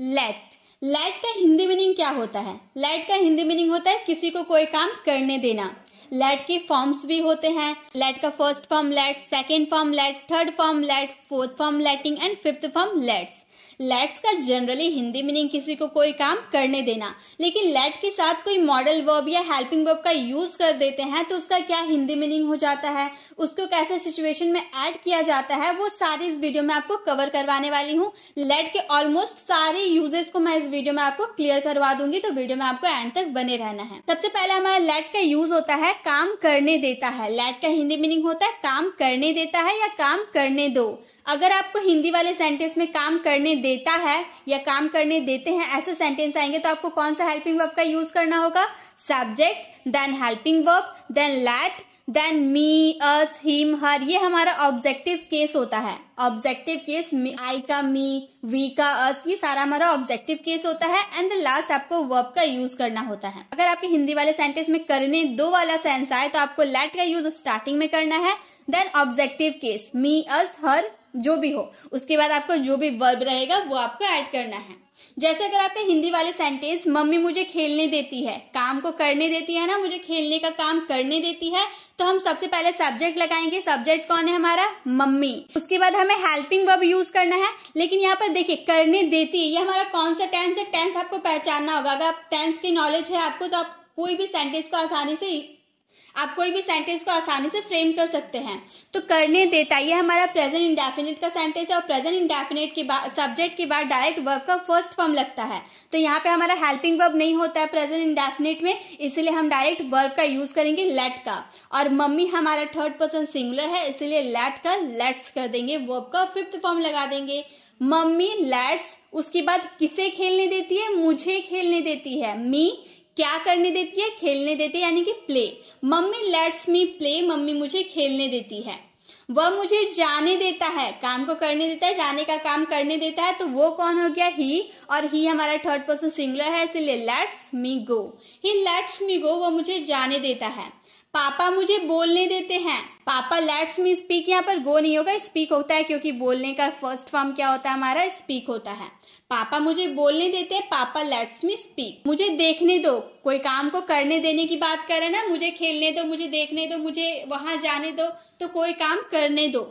late late का Hindi meaning क्या होता है लेट का हिंदी मीनिंग होता है किसी को कोई काम करने देना लेट के फॉर्म्स भी होते हैं लेट का first form let second form let third form let fourth form letting and fifth form lets lets का जनरली हिंदी मीनिंग किसी को कोई काम करने देना लेकिन लेट के साथ कोई मॉडल वर्ब या हेल्पिंग वर्ब का यूज कर देते हैं तो उसका क्या हिंदी मीनिंग हो जाता है उसको कैसे सिचुएशन में ऐड किया जाता है वो सारी इस वीडियो में आपको कवर करवाने वाली हूँ लेट के ऑलमोस्ट सारे यूजेस को मैं इस वीडियो में आपको क्लियर करवा दूंगी तो वीडियो में आपको एंड तक बने रहना है सबसे पहले हमारा लेट का यूज होता है काम करने देता है लेट का हिंदी मीनिंग होता है काम करने देता है या काम करने दो अगर आपको हिंदी वाले सेंटेंस में काम करने दे देता है या काम करने देते हैं ऐसे सेंटेंस आएंगे तो आपको कौन सा हेल्पिंग वर्ब का यूज़ करना होगा subject then helping verb then let then me us him her ये हमारा ऑब्जेक्टिव केस होता है ऑब्जेक्टिव केस आई का मी वी का अस ये सारा हमारा ऑब्जेक्टिव केस होता है एंड द लास्ट आपको वर्ब का यूज करना होता है अगर आपके हिंदी वाले सेंटेंस में करने दो वाला सेंस आए तो आपको लेट का यूज स्टार्टिंग में करना है then objective case me us her जो भी हो उसके बाद आपको जो भी वर्ब रहेगा वो आपको ऐड करना है जैसे अगर आपके हिंदी वाले सेंटेंस मम्मी मुझे खेलने देती है काम को करने देती है ना मुझे खेलने का काम करने देती है तो हम सबसे पहले सब्जेक्ट लगाएंगे सब्जेक्ट कौन है हमारा मम्मी उसके बाद हमें हेल्पिंग वर्ब यूज करना है लेकिन यहाँ पर देखिए करने देती है ये हमारा कौन सा टेंस है टेंस आपको पहचानना होगा अगर आप टेंस की नॉलेज है आपको तो आप कोई भी सेंटेंस को आसानी से आप कोई भी सेंटेंस को आसानी से फ्रेम कर सकते हैं तो करने देता ये हमारा प्रेजेंट इंडेफिनेट का सेंटेंस है और प्रेजेंट इंडेफिनेट के बाद सब्जेक्ट के बाद डायरेक्ट वर्ब का फर्स्ट फॉर्म लगता है तो यहाँ पे हमारा हेल्पिंग वर्ब नहीं होता है प्रेजेंट इंडेफिनेट में इसलिए हम डायरेक्ट वर्ब का यूज़ करेंगे लेट का और मम्मी हमारा थर्ड पर्सन सिंगुलर है इसलिए लेट का लेट्स कर देंगे वर्ब का फिफ्थ फॉर्म लगा देंगे मम्मी लेट्स उसके बाद किसे खेलने देती है मुझे खेलने देती है मी क्या करने देती है खेलने देती है यानी कि play mummy lets me play mummy मुझे खेलने देती है वह मुझे जाने देता है काम को करने देता है जाने का काम करने देता है तो वो कौन हो गया ही और ही हमारा थर्ड पर्सन सिंगुलर है इसीलिए let's me go he let's me go वो मुझे जाने देता है पापा मुझे बोलने देते हैं पापा लेट्स मी स्पीक यहाँ पर गो नहीं होगा स्पीक होता है क्योंकि बोलने का फर्स्ट फॉर्म क्या होता है हमारा स्पीक होता है पापा मुझे बोलने देते हैं पापा लेट्स मी स्पीक मुझे देखने दो कोई काम को करने देने की बात करें ना मुझे खेलने दो मुझे देखने दो मुझे वहां जाने दो तो कोई काम करने दो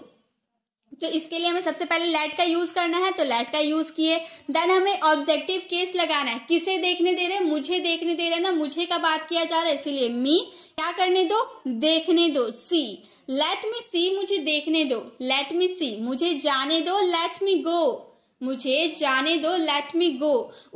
तो इसके लिए हमें सबसे पहले लेट का यूज़ करना है तो लेट का यूज़ किए देन हमें ऑब्जेक्टिव केस लगाना है किसे देखने दे रहे मुझे देखने दे रहे ना मुझे का बात किया जा रहा है इसीलिए मी क्या करने दो देखने दो सी लेट मी सी मुझे देखने दो लेट मी सी मुझे जाने दो लेट मी गो मुझे जाने दो लेट मी गो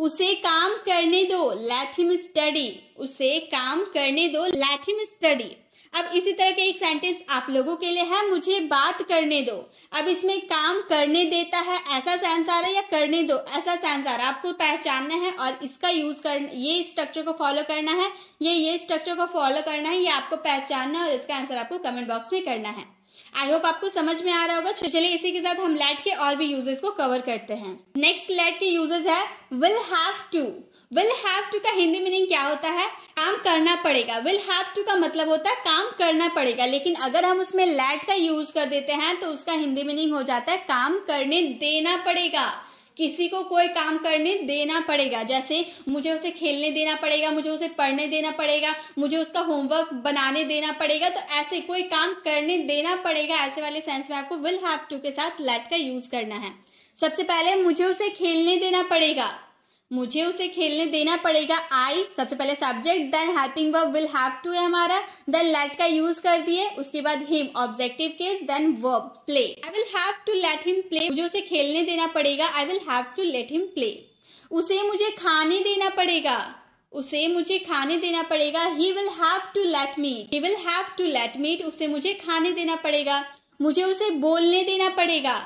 उसे काम करने दो लेट हिम स्टडी उसे काम करने दो लेट हिम स्टडी अब इसी तरह के एक सेंटेंस आप लोगों के लिए है मुझे बात करने दो अब इसमें काम करने देता है ऐसा सेंस आ रहा है या करने दो ऐसा सेंस आ रहा है आपको पहचानना है और इसका यूज कर ये स्ट्रक्चर को फॉलो करना है ये ये स्ट्रक्चर को फॉलो करना है ये आपको पहचानना है और इसका आंसर आपको कमेंट बॉक्स में करना है आई होप आपको समझ में आ रहा होगा तो चलिए इसी के साथ हम लेट के और भी यूजेस को कवर करते हैं नेक्स्ट लेट के यूजेस है will have to will have to का हिंदी मीनिंग क्या होता है काम करना पड़ेगा विल हैव टू का मतलब होता है काम करना पड़ेगा लेकिन अगर हम उसमें लेट का यूज कर देते हैं तो उसका हिंदी मीनिंग हो जाता है काम करने देना पड़ेगा किसी को कोई काम करने देना पड़ेगा जैसे मुझे उसे खेलने देना पड़ेगा मुझे उसे पढ़ने देना पड़ेगा मुझे उसका होमवर्क बनाने देना पड़ेगा तो ऐसे कोई काम करने देना पड़ेगा ऐसे वाले सेंस में आपको विल हैव टू के साथ लेट का यूज करना है सबसे पहले मुझे उसे खेलने देना पड़ेगा मुझे उसे खेलने देना पड़ेगा आई सबसे पहले subject then helping verb will have to है हमारा देन लेट का यूज कर दिए उसके बाद him objective case then verb play I will have to let him play मुझे उसे खेलने देना पड़ेगा I will have to let him play उसे मुझे खाने देना पड़ेगा उसे मुझे खाने देना पड़ेगा he will have to let me he will have to let me eat उसे मुझे खाने देना पड़ेगा मुझे उसे बोलने देना पड़ेगा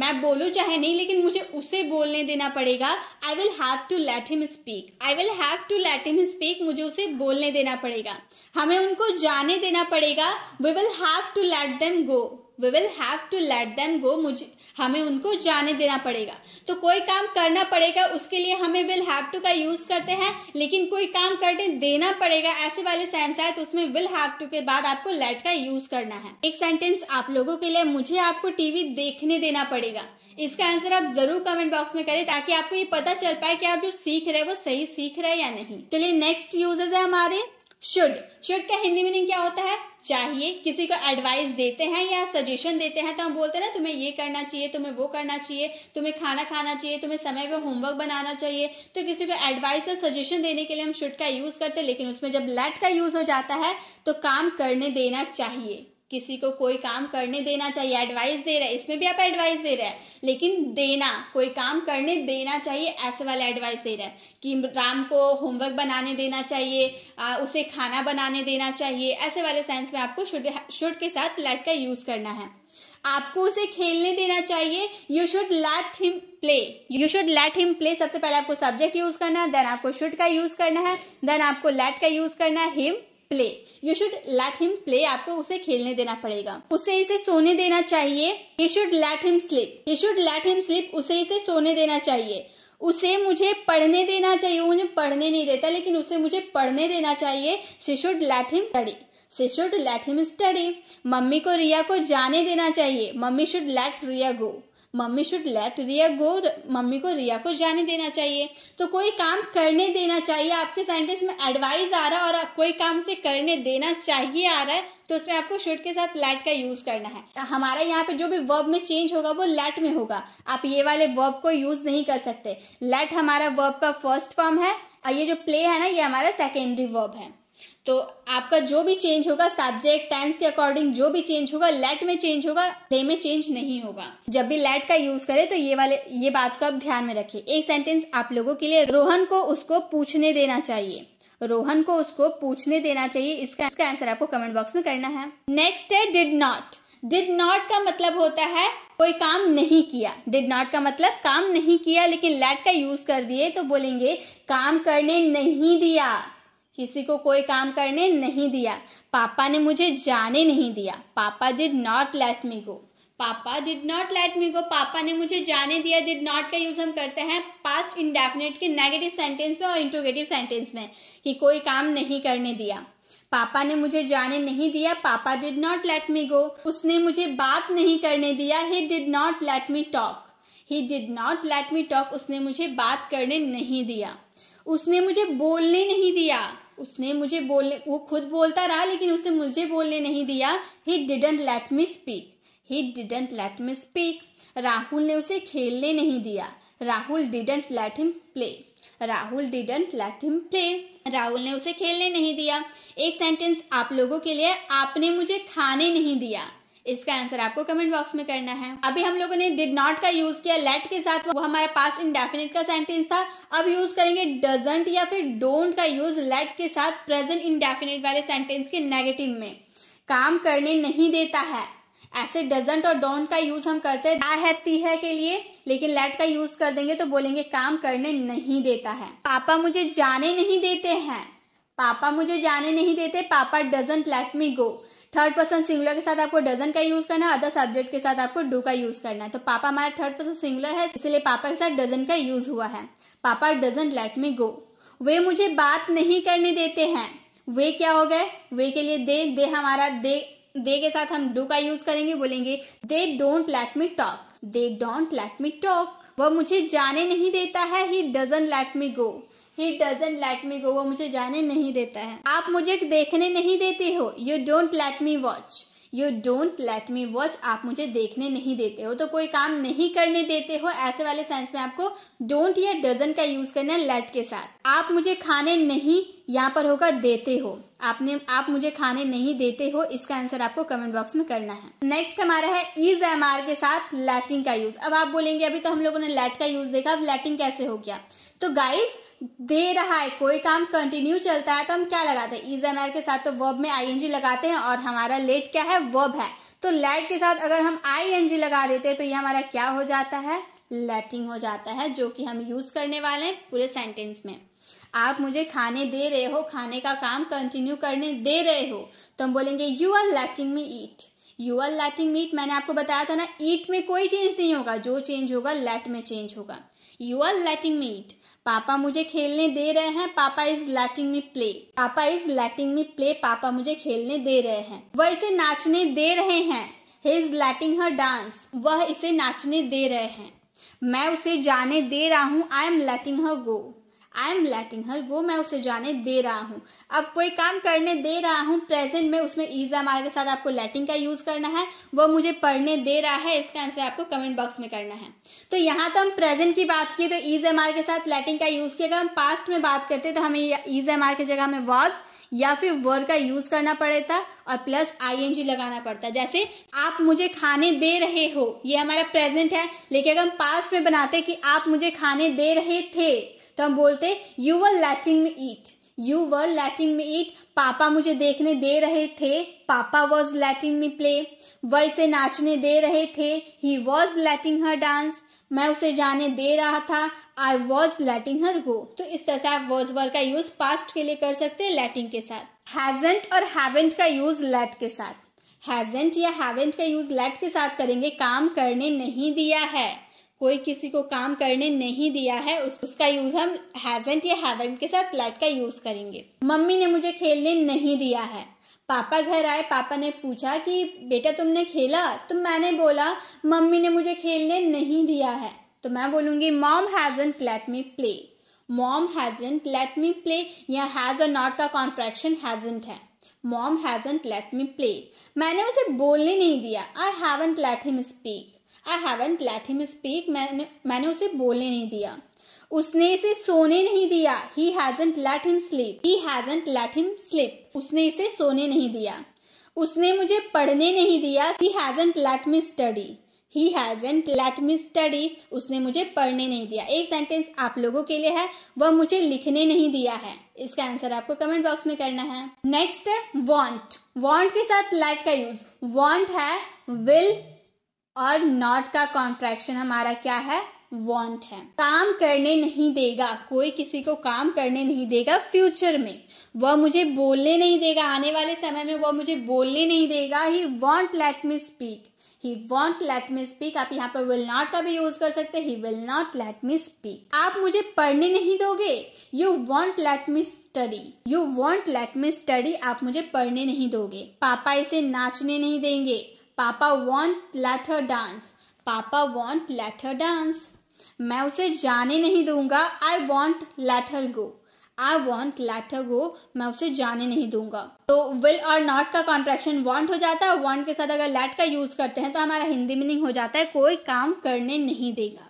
मैं बोलू चाहे नहीं लेकिन मुझे उसे बोलने देना पड़ेगा I will have to let him speak I will have to let him speak मुझे उसे बोलने देना पड़ेगा हमें उनको जाने देना पड़ेगा we will have to let them go we will have to let them go मुझे हमें उनको जाने देना पड़ेगा तो कोई काम करना पड़ेगा उसके लिए हमें विल हैव टू का यूज़ करते हैं लेकिन कोई काम करने देना पड़ेगा ऐसे वाले सेंस है तो उसमें विल हैव टू के बाद आपको लेट का यूज़ करना है एक सेंटेंस आप लोगों के लिए मुझे आपको टीवी देखने देना पड़ेगा इसका आंसर आप जरूर कमेंट बॉक्स में करें ताकि आपको ये पता चल पाए कि आप जो सीख रहे हैं वो सही सीख रहे हैं या नहीं चलिए नेक्स्ट यूजेस है हमारे शुड शुड का हिंदी मीनिंग क्या होता है चाहिए किसी को एडवाइस देते हैं या सजेशन देते हैं तो हम बोलते हैं ना तुम्हें ये करना चाहिए तुम्हें वो करना चाहिए तुम्हें खाना खाना चाहिए तुम्हें समय पे होमवर्क बनाना चाहिए तो किसी को एडवाइस या सजेशन देने के लिए हम शुड का यूज करते हैं लेकिन उसमें जब लेट का यूज हो जाता है तो काम करने देना चाहिए किसी को कोई काम करने देना चाहिए एडवाइस दे रहा है इसमें भी आप एडवाइस दे रहे हैं लेकिन देना कोई काम करने देना चाहिए ऐसे वाला एडवाइस दे रहा है कि राम को होमवर्क बनाने देना चाहिए आ, उसे खाना बनाने देना चाहिए ऐसे वाले सेंस में आपको शुड शुड के साथ लेट का यूज़ करना है आपको उसे खेलने देना चाहिए you should let him play you should let him play सबसे पहले आपको सब्जेक्ट यूज़ करना है देन आपको शुड का यूज़ करना है देन आपको लेट का यूज़ करना है him play you should let him play आपको उसे खेलने देना पड़ेगा उसे इसे सोने देना चाहिए you should let him sleep you should let him sleep उसे इसे सोने देना चाहिए उसे मुझे पढ़ने देना चाहिए वो मुझे पढ़ने नहीं देता लेकिन उसे मुझे पढ़ने देना चाहिए she should let him study she should let him study mummy को रिया को जाने देना चाहिए mummy should let Riya go mummy should let Riya go mummy को रिया को जाने देना चाहिए तो कोई काम करने देना चाहिए आपके सेंटेंस में एडवाइस आ रहा है और आप कोई काम से करने देना चाहिए आ रहा है तो उसमें आपको शुड के साथ लेट का यूज़ करना है हमारा यहाँ पे जो भी वर्ब में चेंज होगा वो लेट में होगा आप ये वाले वर्ब को यूज़ नहीं कर सकते लेट हमारा वर्ब का फर्स्ट फॉर्म है और ये जो प्ले है ना ये हमारा सेकेंडरी वर्ब है तो आपका जो भी चेंज होगा सब्जेक्ट टेंस के अकॉर्डिंग जो भी चेंज होगा लेट में चेंज होगा ले में चेंज नहीं होगा जब भी लेट का यूज करें तो ये वाले ये बात को आप ध्यान में रखिए एक सेंटेंस आप लोगों के लिए रोहन को उसको पूछने देना चाहिए रोहन को उसको पूछने देना चाहिए इसका इसका आंसर आपको कमेंट बॉक्स में करना है नेक्स्ट है डिड नॉट डिड नॉट का मतलब होता है कोई काम नहीं किया डिड नॉट का मतलब काम नहीं किया लेकिन लेट का यूज कर दिए तो बोलेंगे काम करने नहीं दिया किसी को कोई काम करने नहीं दिया पापा ने मुझे जाने नहीं दिया papa did not let me go papa did not let me go papa ने मुझे जाने दिया डिड नॉट का यूज़ हम करते हैं पास्ट इंडेफिनेट के नेगेटिव सेंटेंस में और इंट्रोगेटिव सेंटेंस में कि कोई काम नहीं करने दिया पापा ने मुझे जाने नहीं दिया papa did not let me go उसने मुझे बात नहीं करने दिया he did not let me talk he did not let me talk उसने मुझे बात करने नहीं दिया उसने मुझे बोलने नहीं दिया उसने मुझे बोलने वो खुद बोलता रहा लेकिन उसे मुझे बोलने नहीं दिया he didn't let me speak he didn't let me speak Rahul ने उसे खेलने नहीं दिया Rahul didn't let him play Rahul didn't let him play Rahul ने उसे खेलने नहीं दिया एक सेंटेंस आप लोगों के लिए आपने मुझे खाने नहीं दिया इसका आंसर आपको कमेंट बॉक्स में करना है अभी हम लोगों ने डिड नॉट का यूज किया लेट के साथ वो हमारा पास्ट इंडेफिनिट का सेंटेंस था अब यूज करेंगे डजेंट या फिर डोंट का यूज लेट के साथ प्रेजेंट इंडेफिनिट वाले सेंटेंस के नेगेटिव में काम करने नहीं देता है ऐसे डजेंट और डोंट का यूज हम करते हैं है ती है के लिए लेकिन लेट का यूज कर देंगे तो बोलेंगे काम करने नहीं देता है पापा मुझे जाने नहीं देते हैं पापा मुझे जाने नहीं देते papa doesn't let me go third person singular के साथ आपको डजन का यूज करना है अदर सब्जेक्ट के साथ आपको डू का यूज करना है तो पापा हमारा थर्ड पर्सन सिंगुलर है इसलिए पापा के साथ डजन का यूज हुआ है पापा डजन लेट मी गो वे मुझे बात नहीं करने देते हैं वे क्या हो गए वे के लिए दे दे हमारा दे दे के साथ हम डू का यूज करेंगे बोलेंगे they don't let me talk they don't let me talk वह मुझे जाने नहीं देता है he doesn't let me go he doesn't let me go वो मुझे जाने नहीं देता है आप मुझे देखने नहीं देते हो you don't let me watch you don't let me watch आप मुझे देखने नहीं देते हो तो कोई काम नहीं करने देते हो ऐसे वाले सेंस में आपको डोंट या डजन का यूज करना है लेट के साथ आप मुझे खाने नहीं यहाँ पर होगा देते हो आपने आप मुझे खाने नहीं देते हो इसका आंसर आपको कमेंट बॉक्स में करना है नेक्स्ट हमारा है इज एम आर के साथ लैटिंग का यूज अब आप बोलेंगे अभी तो हम लोगों ने लैट का यूज देखा अब लैटिंग कैसे हो गया तो गाइज दे रहा है कोई काम कंटिन्यू चलता है तो हम क्या लगाते हैं इज एम आर के साथ तो वर्ब में आई लगाते हैं और हमारा लेट क्या है वर्ब है तो लेट के साथ अगर हम आई लगा देते हैं तो ये हमारा क्या हो जाता है लेटिंग हो जाता है जो कि हम यूज़ करने वाले हैं पूरे सेंटेंस में आप मुझे खाने दे रहे हो खाने का काम कंटिन्यू करने दे रहे हो तो हम बोलेंगे you are letting me eat you are letting me eat मैंने आपको बताया था ना ईट में कोई चेंज नहीं होगा जो चेंज होगा लेट में चेंज होगा you are letting me eat papa मुझे खेलने दे रहे हैं papa is letting me play papa is letting me play papa मुझे खेलने दे रहे हैं वह इसे नाचने दे रहे हैं he is letting her dance वह इसे नाचने दे रहे हैं मैं उसे जाने दे रहा हूँ I am letting her go I am letting हर वो मैं उसे जाने दे रहा हूँ अब कोई काम करने दे रहा हूँ प्रेजेंट में उसमें ईज मार के साथ आपको लेटिंग का यूज़ करना है वो मुझे पढ़ने दे रहा है इसका आंसर आपको कमेंट बॉक्स में करना है तो यहाँ तो हम प्रेजेंट की बात की तो ईज एम के साथ लेटिंग का यूज़ किया अगर हम पास्ट में बात करते तो हमें ईज एम आर की जगह हमें वॉज या फिर वर्ड का यूज़ करना पड़ता और प्लस आईएनजी लगाना पड़ता जैसे आप मुझे खाने दे रहे हो ये हमारा प्रेजेंट है लेकिन अगर हम पास्ट में बनाते कि आप मुझे खाने दे रहे थे तो हम बोलते यू वर लेटिंग में ईट यू वर लेटिंग में ईट पापा मुझे देखने दे रहे थे पापा वॉज लेटिंग में प्ले वह इसे नाचने दे रहे थे he was letting her dance मैं उसे जाने दे रहा था आई वॉज लेटिंग हर गो तो इस तरह से आप वॉज वर का यूज पास्ट के लिए कर सकते हैं लेटिंग के साथ हैजेंट और हैवेंट का यूज लेट के साथ हैजेंट या हैवेंट का यूज लेट के साथ करेंगे काम करने नहीं दिया है कोई किसी को काम करने नहीं दिया है उस, उसका यूज हम हैजेंट या हैवेंट के साथ लेट का यूज करेंगे मम्मी ने मुझे खेलने नहीं दिया है पापा घर आए पापा ने पूछा कि बेटा तुमने खेला तो मैंने बोला मम्मी ने मुझे खेलने नहीं दिया है तो मैं बोलूँगी mom hasn't let me play mom hasn't let me play या हैज़ और नॉट का कॉन्ट्रैक्शन हैजेंट है mom hasn't let me play मैंने उसे बोलने नहीं दिया I haven't let him speak I haven't let him speak मैंने मैंने उसे बोलने नहीं दिया उसने इसे सोने नहीं दिया he hasn't let him sleep he hasn't let him sleep उसने इसे सोने नहीं दिया उसने मुझे पढ़ने नहीं दिया he hasn't let me study he hasn't let me study उसने मुझे पढ़ने नहीं दिया एक सेंटेंस आप लोगों के लिए है वह मुझे लिखने नहीं दिया है इसका आंसर आपको कमेंट बॉक्स में करना है नेक्स्ट है वॉन्ट वॉन्ट के साथ लेट का यूज वॉन्ट है विल और नॉट का कॉन्ट्रैक्शन हमारा क्या है वॉन्ट है काम करने नहीं देगा कोई किसी को काम करने नहीं देगा फ्यूचर में वह मुझे बोलने नहीं देगा आने वाले समय में वह मुझे बोलने नहीं देगा he won't let me speak he won't let me speak आप यहाँ पर विल नॉट का भी यूज कर सकते हैं he will not let me speak आप मुझे पढ़ने नहीं दोगे you won't let me study you won't let me study आप मुझे पढ़ने नहीं दोगे पापा इसे नाचने नहीं देंगे papa won't let her dance papa won't let her dance मैं उसे जाने नहीं दूंगा I won't let her go I won't let her go मैं उसे जाने नहीं दूंगा तो विल और नॉट का कॉन्ट्रेक्शन वॉन्ट हो जाता है वॉन्ट के साथ अगर लेट का यूज करते हैं तो हमारा हिंदी मीनिंग हो जाता है कोई काम करने नहीं देगा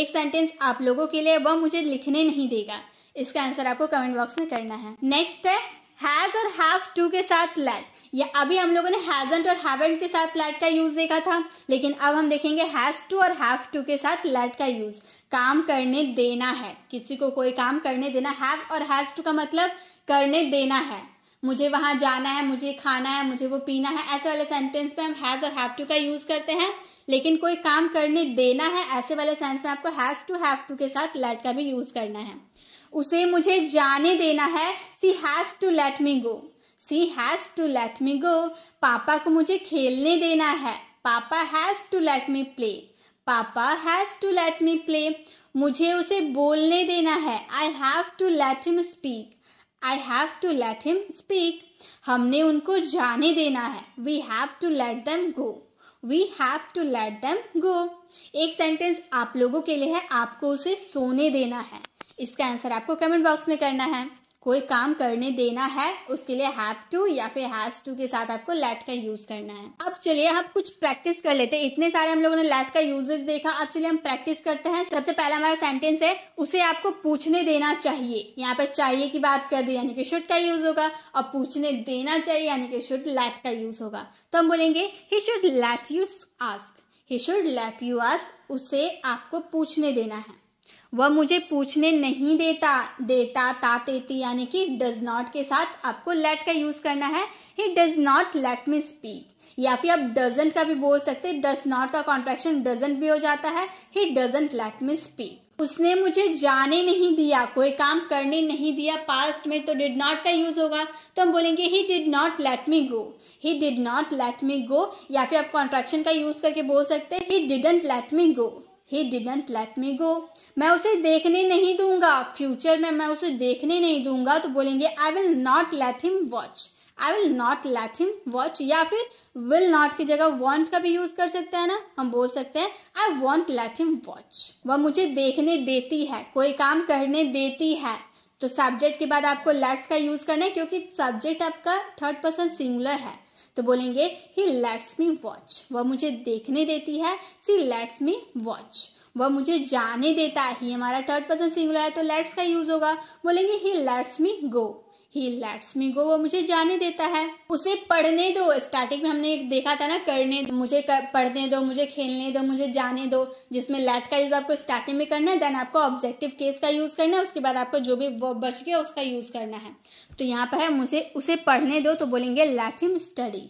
एक सेंटेंस आप लोगों के लिए वह मुझे लिखने नहीं देगा इसका आंसर आपको कमेंट बॉक्स में करना है नेक्स्ट है हैज़ और हैव टू के साथ लेट या अभी हम लोगों ने हैजेंट और हैवेंट के साथ लेट का यूज़ देखा था लेकिन अब हम देखेंगे हैज़ टू और हैव टू के साथ लेट का यूज़ काम करने देना है किसी को कोई काम करने देना हैव और हैज़ टू का मतलब करने देना है मुझे वहाँ जाना है मुझे खाना है मुझे वो पीना है ऐसे वाले सेंटेंस में हम हैज़ और हैव टू का यूज़ करते हैं लेकिन कोई काम करने देना है ऐसे वाले सेंस में आपको हैज़ टू हैव टू के साथ लेट का भी यूज़ करना है उसे मुझे जाने देना है she has to let me go she has to let me go papa को मुझे खेलने देना है papa has to let me play papa has to let me play मुझे उसे बोलने देना है I have to let him speak I have to let him speak हमने उनको जाने देना है we have to let them go we have to let them go एक सेंटेंस आप लोगों के लिए है आपको उसे सोने देना है इसका आंसर आपको कमेंट बॉक्स में करना है कोई काम करने देना है उसके लिए हैव टू या फिर हैज टू के साथ आपको लेट का यूज करना है अब चलिए हम कुछ प्रैक्टिस कर लेते हैं इतने सारे हम लोगों ने लेट का यूजेस देखा अब चलिए हम प्रैक्टिस करते हैं सबसे पहला हमारा सेंटेंस है उसे आपको पूछने देना चाहिए यहाँ पर चाहिए की बात कर दी यानी कि शुड का यूज होगा और पूछने देना चाहिए यानी कि शुड लेट का यूज होगा तो हम बोलेंगे he should let you ask he should let you ask उसे आपको पूछने देना है वह मुझे पूछने नहीं देता देता ता देती यानी कि डज नॉट के साथ आपको लेट का यूज़ करना है he does not let me speak या फिर आप डजेंट का भी बोल सकते हैं डज नॉट का कॉन्ट्रेक्शन डजेंट भी हो जाता है he doesn't let me speak उसने मुझे जाने नहीं दिया कोई काम करने नहीं दिया पास्ट में तो डिड नॉट का यूज होगा तो हम बोलेंगे he did not let me go he did not let me go या फिर आप कॉन्ट्रेक्शन का यूज करके बोल सकते हैं he didn't let me go he didn't let me go मैं उसे देखने नहीं दूंगा फ्यूचर में मैं उसे देखने नहीं दूंगा तो बोलेंगे I will not let him watch I will not let him watch या फिर विल नॉट की जगह वॉन्ट का भी यूज कर सकते हैं ना हम बोल सकते हैं I won't let him watch वह मुझे देखने देती है कोई काम करने देती है तो सब्जेक्ट के बाद आपको लेट्स का यूज करना है क्योंकि सब्जेक्ट आपका थर्ड पर्सन सिंगुलर है तो बोलेंगे ही लेट्स मी वॉच वह मुझे देखने देती है सी लेट्स मी वॉच वह मुझे जाने देता है ही हमारा थर्ड पर्सन सिंगुलर है तो लेट्स का यूज होगा बोलेंगे ही let's me go he let's me go वो मुझे जाने देता है उसे पढ़ने दो स्टार्टिंग में हमने एक देखा था ना करने दो मुझे कर, पढ़ने दो मुझे खेलने दो मुझे जाने दो जिसमें लेट का यूज़ आपको स्टार्टिंग में करना है देन आपको ऑब्जेक्टिव केस का यूज़ करना है उसके बाद आपको जो भी वर्ब बच गया उसका यूज़ करना है तो यहाँ पर है मुझे उसे पढ़ने दो तो बोलेंगे let him study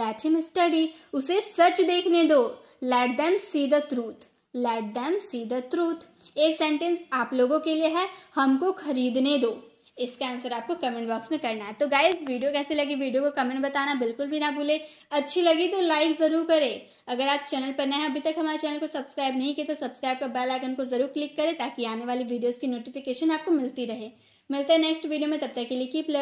let him study उसे सच देखने दो let them see the truth let them see the truth एक सेंटेंस आप लोगों के लिए है हमको खरीदने दो इसका आंसर आपको कमेंट बॉक्स में करना है तो गाइज वीडियो कैसे लगी वीडियो को कमेंट बताना बिल्कुल भी ना भूले अच्छी लगी तो लाइक ज़रूर करें अगर आप चैनल पर नए हैं अभी तक हमारे चैनल को सब्सक्राइब नहीं किया तो सब्सक्राइब का बेल आइकन को ज़रूर क्लिक करें ताकि आने वाली वीडियोज़ की नोटिफिकेशन आपको मिलती रहे मिलते हैं नेक्स्ट वीडियो में तब तक के लिए कीप